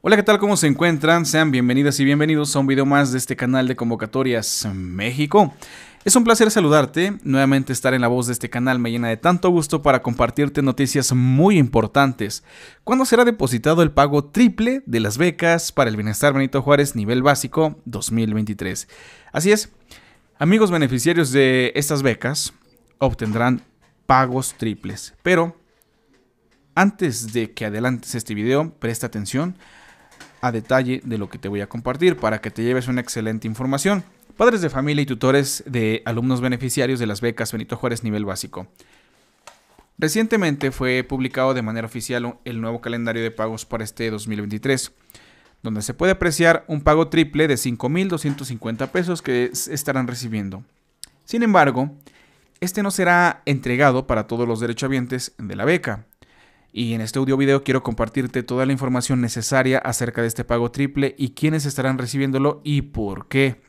Hola, ¿qué tal? ¿Cómo se encuentran? Sean bienvenidas y bienvenidos a un video más de este canal de Convocatorias México. Es un placer saludarte, nuevamente estar en la voz de este canal me llena de tanto gusto para compartirte noticias muy importantes. ¿Cuándo será depositado el pago triple de las becas para el Bienestar Benito Juárez nivel básico 2023? Así es, amigos beneficiarios de estas becas obtendrán pagos triples, pero antes de que adelantes este video, presta atención a detalle de lo que te voy a compartir para que te lleves una excelente información. Padres de familia y tutores de alumnos beneficiarios de las becas Benito Juárez Nivel Básico. Recientemente fue publicado de manera oficial el nuevo calendario de pagos para este 2023, donde se puede apreciar un pago triple de 5.250 pesos que estarán recibiendo. Sin embargo, este no será entregado para todos los derechohabientes de la beca, y en este audio video quiero compartirte toda la información necesaria acerca de este pago triple y quiénes estarán recibiéndolo y por qué.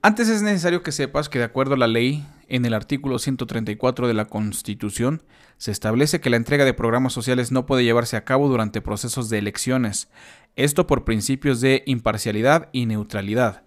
Antes es necesario que sepas que de acuerdo a la ley, en el artículo 134 de la Constitución, se establece que la entrega de programas sociales no puede llevarse a cabo durante procesos de elecciones, esto por principios de imparcialidad y neutralidad.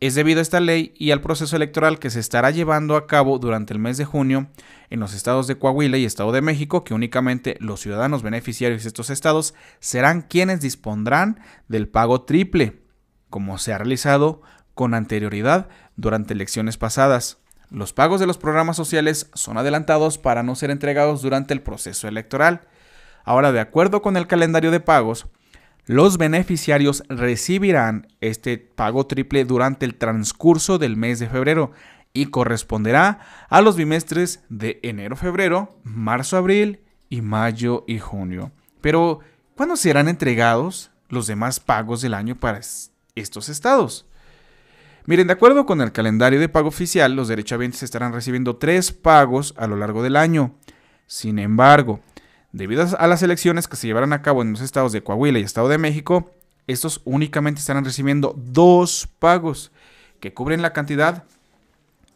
Es debido a esta ley y al proceso electoral que se estará llevando a cabo durante el mes de junio en los estados de Coahuila y Estado de México que únicamente los ciudadanos beneficiarios de estos estados serán quienes dispondrán del pago triple, como se ha realizado con anterioridad durante elecciones pasadas. Los pagos de los programas sociales son adelantados para no ser entregados durante el proceso electoral. Ahora, de acuerdo con el calendario de pagos, los beneficiarios recibirán este pago triple durante el transcurso del mes de febrero y corresponderá a los bimestres de enero-febrero, marzo-abril y mayo y junio. Pero, ¿cuándo serán entregados los demás pagos del año para estos estados? Miren, de acuerdo con el calendario de pago oficial, los derechohabientes estarán recibiendo tres pagos a lo largo del año. Sin embargo, Debido a las elecciones que se llevarán a cabo en los estados de Coahuila y Estado de México, estos únicamente estarán recibiendo dos pagos que cubren la cantidad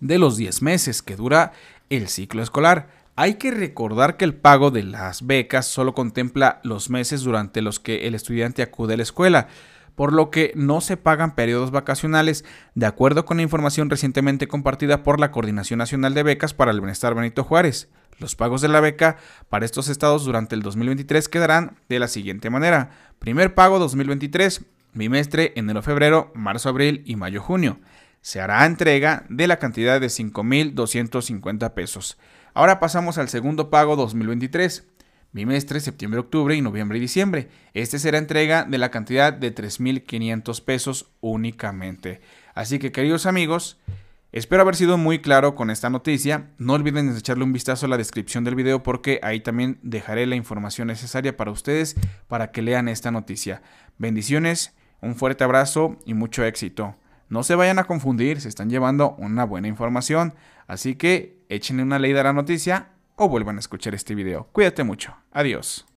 de los 10 meses que dura el ciclo escolar. Hay que recordar que el pago de las becas solo contempla los meses durante los que el estudiante acude a la escuela, por lo que no se pagan periodos vacacionales, de acuerdo con la información recientemente compartida por la Coordinación Nacional de Becas para el Bienestar Benito Juárez. Los pagos de la beca para estos estados durante el 2023 quedarán de la siguiente manera. Primer pago 2023, bimestre enero-febrero, marzo-abril y mayo-junio. Se hará entrega de la cantidad de 5.250 pesos. Ahora pasamos al segundo pago 2023 bimestre, septiembre, octubre y noviembre y diciembre. Este será entrega de la cantidad de 3.500 pesos únicamente. Así que queridos amigos, Espero haber sido muy claro con esta noticia. No olviden echarle un vistazo a la descripción del video porque ahí también dejaré la información necesaria para ustedes para que lean esta noticia. Bendiciones, un fuerte abrazo y mucho éxito. No se vayan a confundir, se están llevando una buena información. Así que échenle una leída a la noticia o vuelvan a escuchar este video. Cuídate mucho. Adiós.